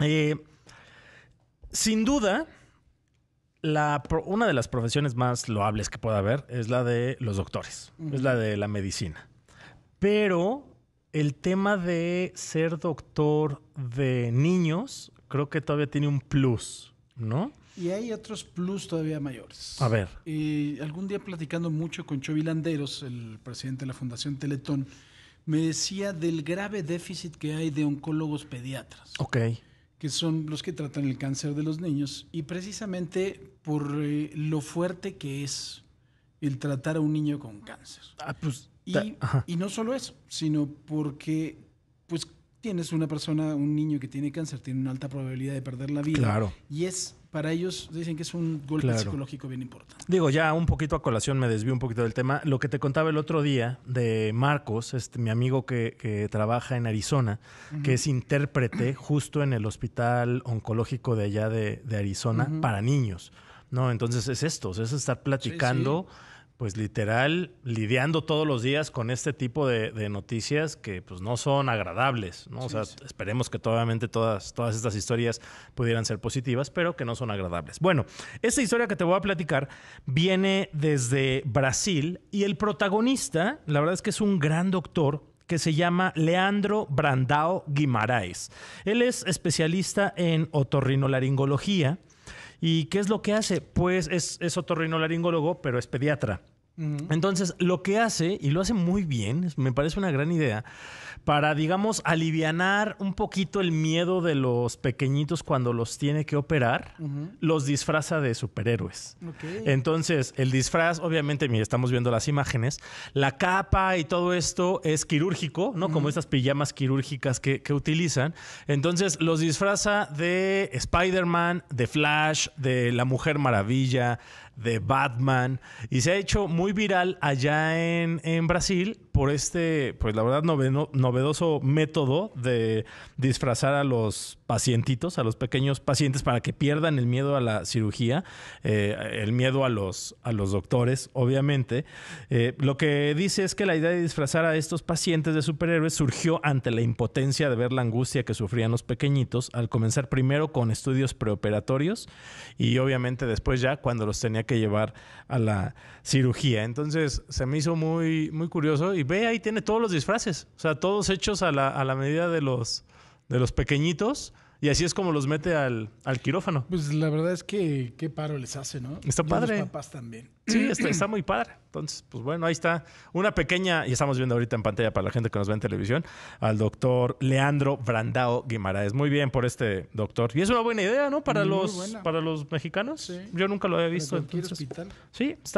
Eh, sin duda, la, una de las profesiones más loables que pueda haber es la de los doctores, es la de la medicina. Pero el tema de ser doctor de niños creo que todavía tiene un plus, ¿no? Y hay otros plus todavía mayores. A ver. algún día platicando mucho con Chovy Landeros, el presidente de la Fundación Teletón, me decía del grave déficit que hay de oncólogos pediatras. Ok que son los que tratan el cáncer de los niños, y precisamente por eh, lo fuerte que es el tratar a un niño con cáncer. Ah, pues, y, y, no solo eso, sino porque pues tienes una persona, un niño que tiene cáncer, tiene una alta probabilidad de perder la vida. Claro. Y es, para ellos, dicen que es un golpe psicológico bien importante. Digo, ya un poquito a colación, me desvío un poquito del tema. Lo que te contaba el otro día de Marcos, este, mi amigo que, trabaja en Arizona, que es intérprete justo en el hospital oncológico de allá de, Arizona para niños. ¿no? Entonces es esto, es estar platicando pues literal, lidiando todos los días con este tipo de, noticias que pues no son agradables, ¿no? o sea, esperemos que todas, todas estas historias pudieran ser positivas, pero que no son agradables. Bueno, esta historia que te voy a platicar viene desde Brasil y el protagonista, la verdad es que es un gran doctor que se llama Leandro Brandao Guimaraes. Él es especialista en otorrinolaringología ¿Y qué es lo que hace? Pues es, es otorrinolaringólogo, pero es pediatra. Entonces, lo que hace, y lo hace muy bien, me parece una gran idea, para, digamos, alivianar un poquito el miedo de los pequeñitos cuando los tiene que operar, los disfraza de superhéroes. Entonces, el disfraz, obviamente, mira, estamos viendo las imágenes, la capa y todo esto es quirúrgico, ¿no? Como estas pijamas quirúrgicas que, que utilizan. Entonces, los disfraza de Spider-Man, de Flash, de la Mujer Maravilla, de Batman, y se ha hecho muy muy viral allá en, en Brasil por este, pues la verdad, novedoso método de disfrazar a los pacientitos, a los pequeños pacientes, para que pierdan el miedo a la cirugía, eh, el miedo a los, a los doctores, obviamente. Eh, lo que dice es que la idea de disfrazar a estos pacientes de superhéroes surgió ante la impotencia de ver la angustia que sufrían los pequeñitos, al comenzar primero con estudios preoperatorios y obviamente después ya cuando los tenía que llevar a la cirugía. Entonces se me hizo muy, muy curioso y ve ahí tiene todos los disfraces, o sea, todos hechos a la, a la medida de los, de los pequeñitos. Y así es como los mete al, al quirófano. Pues la verdad es que qué paro les hace, ¿no? Está padre. Y también. Sí, está, muy padre. Entonces, pues bueno, ahí está una pequeña, y estamos viendo ahorita en pantalla para la gente que nos ve en televisión, al doctor Leandro Brandao Guimaraes. Muy bien por este doctor. Y es una buena idea, ¿no? Para, los, para los mexicanos. Yo nunca lo había visto. en cualquier entonces, hospital. Sí, está.